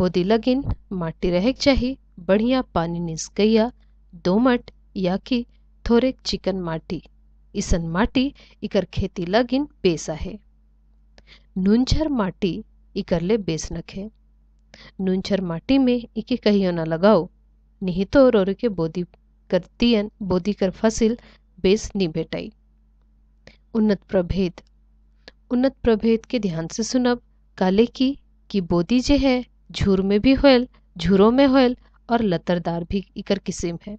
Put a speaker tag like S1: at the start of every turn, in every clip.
S1: બોદી લગીન માટી રહેક ચાહી બઢિયા પાણીની ગૈયા दोमट कि थोड़े चिकन माटी इसन माटी इकर खेती लगिन बेसा है नुनछर माटी इकर ले बेसनक है नुनछर माटी में इके कहियो ना लगाओ नहीं तो रोर के बोदी करतीयन बोदी कर फसल बेस नहीं बेटाई उन्नत प्रभेद उन्नत प्रभेद के ध्यान से सुनब काले की कि बोदी जे है झूर में भी होल झूरो में होल और लतरदार भी एक क़िस्म है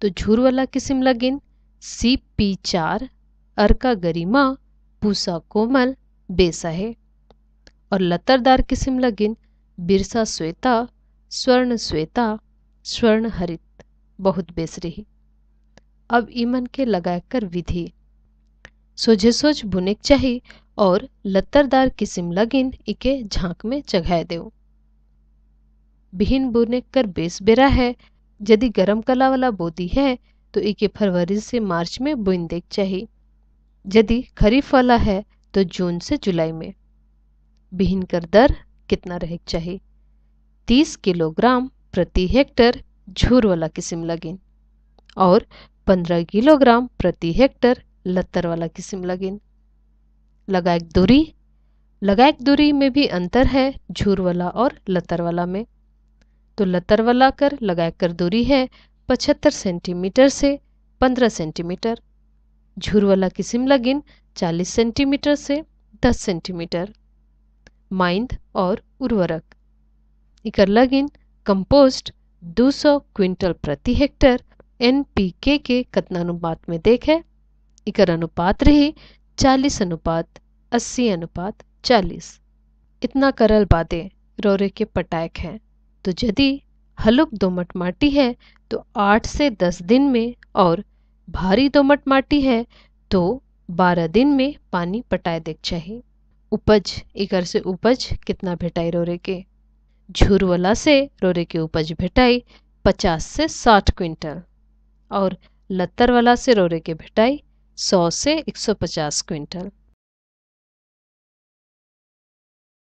S1: तो झूर वाला क़िस्म लगिन सी पी चार अरका गरिमा पूसा कोमल बेसा है और लतरदार किस्म लगिन बिरसा श्वेता स्वर्ण श्वेता स्वर्ण हरित बहुत बेस रही अब ईमन के लगा कर विधि सोझे सोझ बुनेक चाहिए और लतरदार किस्म लगिन इके झांक में चघाए देव बिहिन बुने कर बेस बेरा है यदि गरम कला वाला बोदी है तो इके फरवरी से मार्च में बुन देख चाहिए यदि खरीफ वाला है तो जून से जुलाई में बिहिन कर दर कितना रह चाहिए तीस किलोग्राम प्रति हेक्टर झूर वाला किस्म लगिन और पंद्रह किलोग्राम प्रति हेक्टर लत्तर वाला किस्म लगिन लगायक दूरी लगायक दूरी में भी अंतर है झूर वाला और लतर वाला में तो लतर वलाकर लगाकर दूरी है पचहत्तर सेंटीमीटर से पंद्रह सेंटीमीटर झूर वाला किस्म लगिन चालीस सेंटीमीटर से दस सेंटीमीटर माइंद और उर्वरक इकर लगिन कंपोस्ट दो सौ क्विंटल प्रति हेक्टर एन पी के के कतना अनुपात में देखे इकर अनुपात रही चालीस अनुपात अस्सी अनुपात चालीस इतना करल बादे रोरे के पटायक हैं तो यदि हलुक दोमट माटी है तो आठ से दस दिन में और भारी दोमट माटी है तो बारह दिन में पानी पटाए देख चाहिए उपज एकर से उपज कितना भेटाई रोरे के झुरवला से रोरे के उपज भेटाई पचास से साठ क्विंटल और लत्तर वाला से रोरे के भेटाई सौ से एक सौ पचास क्विंटल